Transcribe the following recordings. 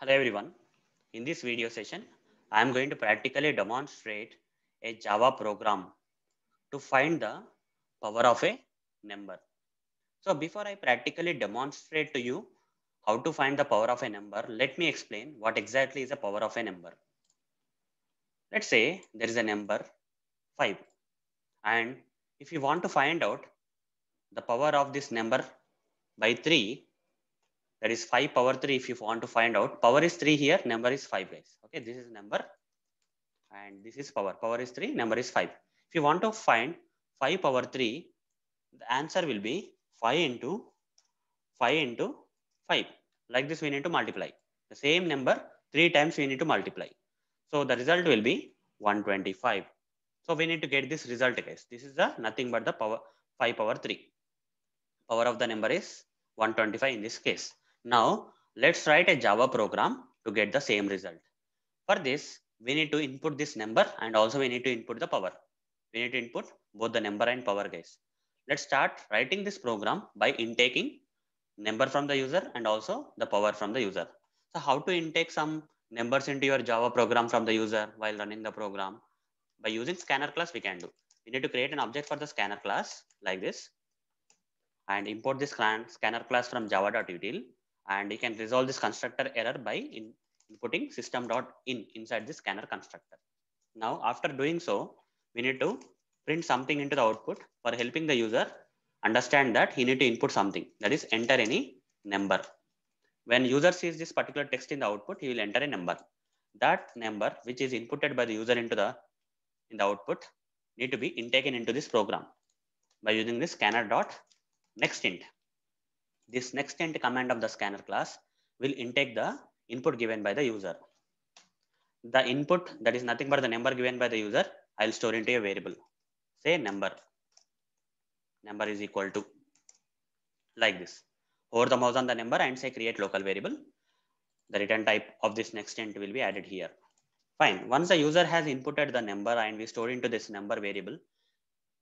Hello everyone. In this video session, I am going to practically demonstrate a Java program to find the power of a number. So before I practically demonstrate to you how to find the power of a number, let me explain what exactly is the power of a number. Let's say there is a number 5 and if you want to find out the power of this number by 3, that is 5 power 3 if you want to find out power is 3 here number is 5 guys okay this is number and this is power power is 3 number is 5 if you want to find 5 power 3 the answer will be 5 into 5 into 5 like this we need to multiply the same number 3 times we need to multiply so the result will be 125 so we need to get this result guys this is the nothing but the power 5 power 3 power of the number is 125 in this case now let's write a Java program to get the same result. For this, we need to input this number and also we need to input the power. We need to input both the number and power guys. Let's start writing this program by intaking number from the user and also the power from the user. So how to intake some numbers into your Java program from the user while running the program? By using scanner class, we can do. We need to create an object for the scanner class like this and import this scanner class from java.util and you can resolve this constructor error by in inputting system.in inside this scanner constructor. Now, after doing so, we need to print something into the output for helping the user understand that he need to input something that is enter any number. When user sees this particular text in the output, he will enter a number. That number which is inputted by the user into the in the output need to be intaken into this program by using this scanner dot next int this next end command of the scanner class will intake the input given by the user. The input that is nothing but the number given by the user, I'll store into a variable. Say number. Number is equal to like this. Over the mouse on the number and say create local variable. The return type of this next int will be added here. Fine. Once the user has inputted the number and we store into this number variable,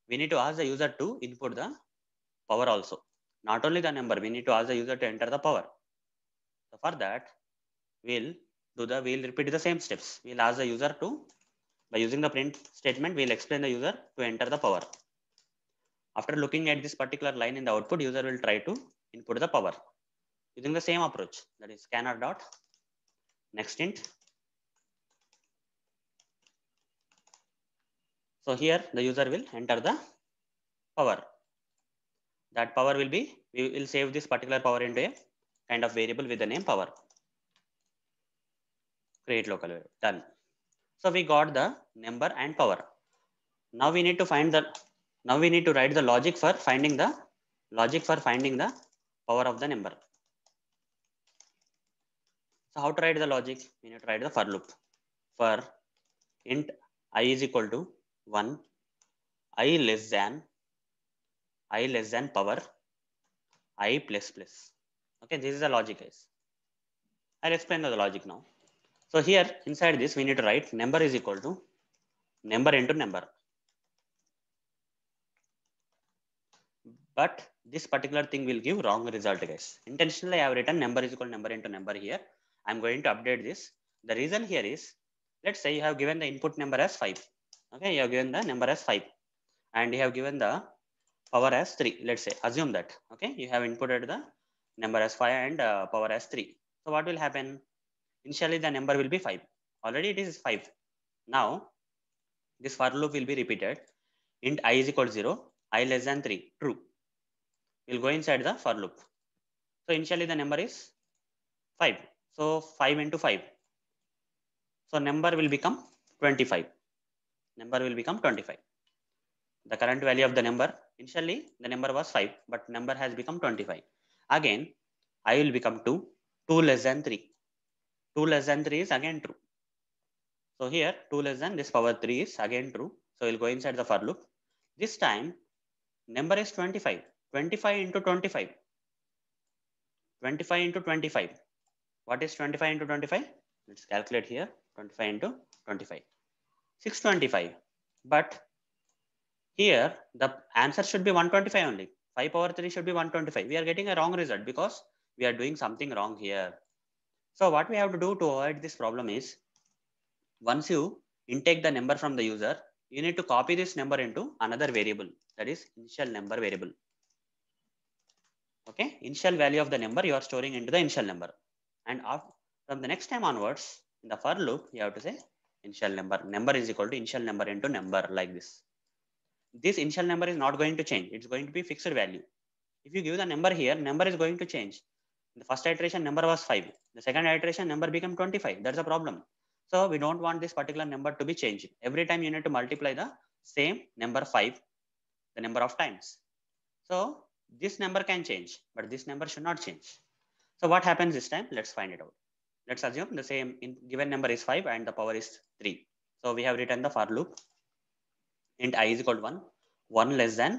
we need to ask the user to input the power also not only the number, we need to ask the user to enter the power. So for that, we'll do the, we'll repeat the same steps. We'll ask the user to, by using the print statement, we'll explain the user to enter the power. After looking at this particular line in the output, user will try to input the power using the same approach that is scanner dot next int. So here the user will enter the power that power will be we will save this particular power into a kind of variable with the name power create local variable done so we got the number and power now we need to find the now we need to write the logic for finding the logic for finding the power of the number so how to write the logic we need to write the for loop for int i is equal to 1 i less than i less than power i plus plus. Okay, this is the logic guys. I'll explain the logic now. So here inside this, we need to write number is equal to number into number. But this particular thing will give wrong result guys. Intentionally, I have written number is equal to number into number here. I'm going to update this. The reason here is, let's say you have given the input number as five. Okay, you have given the number as five and you have given the power as 3 let's say assume that okay you have inputted the number as 5 and uh, power as 3 so what will happen initially the number will be 5 already it is 5 now this for loop will be repeated int i is equal to 0 i less than 3 true we'll go inside the for loop so initially the number is 5 so 5 into 5 so number will become 25 number will become 25 the current value of the number. Initially, the number was 5, but number has become 25. Again, I will become 2. 2 less than 3. 2 less than 3 is again true. So here, 2 less than this power 3 is again true. So we'll go inside the for loop. This time, number is 25. 25 into 25. 25 into 25. What is 25 into 25? Let's calculate here. 25 into 25. 625. But here, the answer should be 125 only. 5 power 3 should be 125. We are getting a wrong result because we are doing something wrong here. So what we have to do to avoid this problem is, once you intake the number from the user, you need to copy this number into another variable, that is initial number variable. Okay, initial value of the number you are storing into the initial number. And from the next time onwards, in the for loop, you have to say initial number. Number is equal to initial number into number like this this initial number is not going to change. It's going to be fixed value. If you give the number here, number is going to change. the first iteration, number was 5. The second iteration, number become 25. That's a problem. So we don't want this particular number to be changed. Every time you need to multiply the same number 5, the number of times. So this number can change, but this number should not change. So what happens this time? Let's find it out. Let's assume the same given number is 5 and the power is 3. So we have written the for loop int i is equal to 1, 1 less than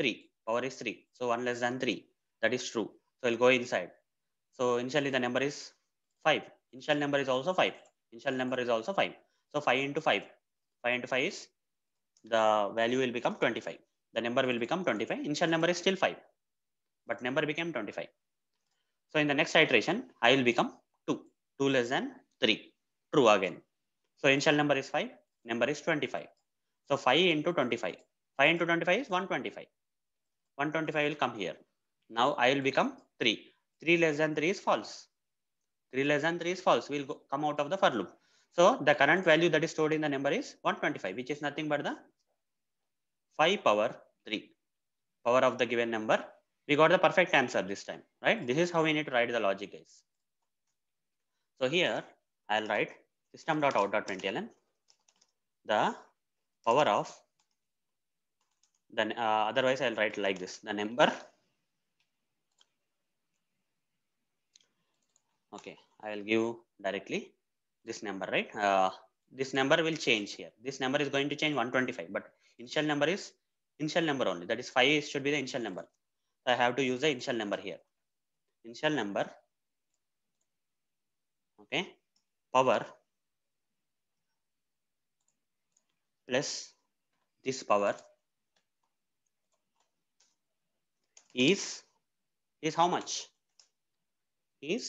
3. Power is 3. So 1 less than 3. That is true. So I'll go inside. So initially the number is 5. Initial number is also 5. Initial number is also 5. So 5 into 5. 5 into 5 is the value will become 25. The number will become 25. Initial number is still 5. But number became 25. So in the next iteration, I will become 2. 2 less than 3. True again. So initial number is 5. Number is 25. So 5 into 25. 5 into 25 is 125. 125 will come here. Now I will become 3. 3 less than 3 is false. 3 less than 3 is false. We will go, come out of the for loop. So the current value that is stored in the number is 125, which is nothing but the 5 power 3. Power of the given number. We got the perfect answer this time, right? This is how we need to write the logic is. So here I'll write system.out.println the power of then uh, otherwise I'll write like this the number okay I'll give directly this number right uh, this number will change here this number is going to change 125 but initial number is initial number only that is 5 should be the initial number I have to use the initial number here initial number okay power Plus, this power is is how much is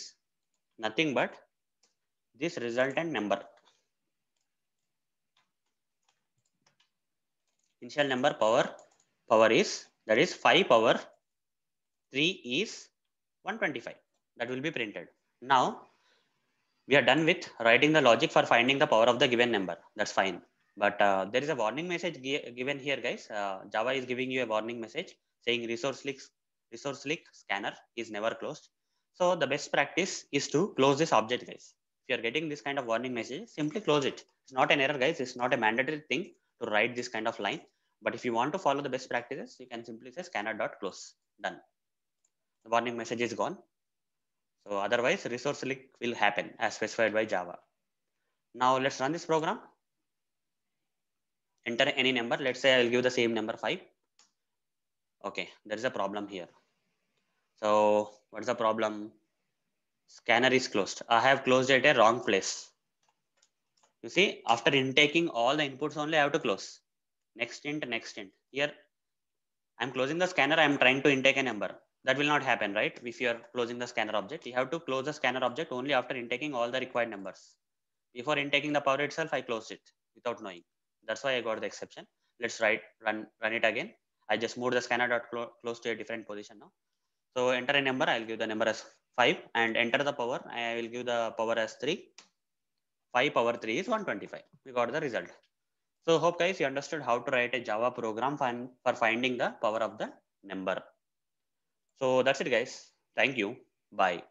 nothing but this resultant number initial number power power is that is 5 power 3 is 125 that will be printed now we are done with writing the logic for finding the power of the given number that's fine but uh, there is a warning message given here, guys. Uh, Java is giving you a warning message saying resource leak, resource leak scanner is never closed. So the best practice is to close this object, guys. If you're getting this kind of warning message, simply close it. It's not an error, guys. It's not a mandatory thing to write this kind of line. But if you want to follow the best practices, you can simply say scanner.close. Done. The warning message is gone. So otherwise, resource leak will happen as specified by Java. Now let's run this program enter any number. Let's say I'll give the same number five. Okay, there is a problem here. So what's the problem? Scanner is closed. I have closed at a wrong place. You see, after intaking all the inputs only, I have to close. Next int, next int. Here, I'm closing the scanner. I'm trying to intake a number. That will not happen, right? If you're closing the scanner object, you have to close the scanner object only after intaking all the required numbers. Before intaking the power itself, I closed it without knowing. That's why I got the exception. Let's write, run, run it again. I just moved the scanner dot clo close to a different position now. So enter a number, I'll give the number as five and enter the power. I will give the power as three. Five power three is 125. We got the result. So hope guys, you understood how to write a Java program for finding the power of the number. So that's it guys. Thank you. Bye.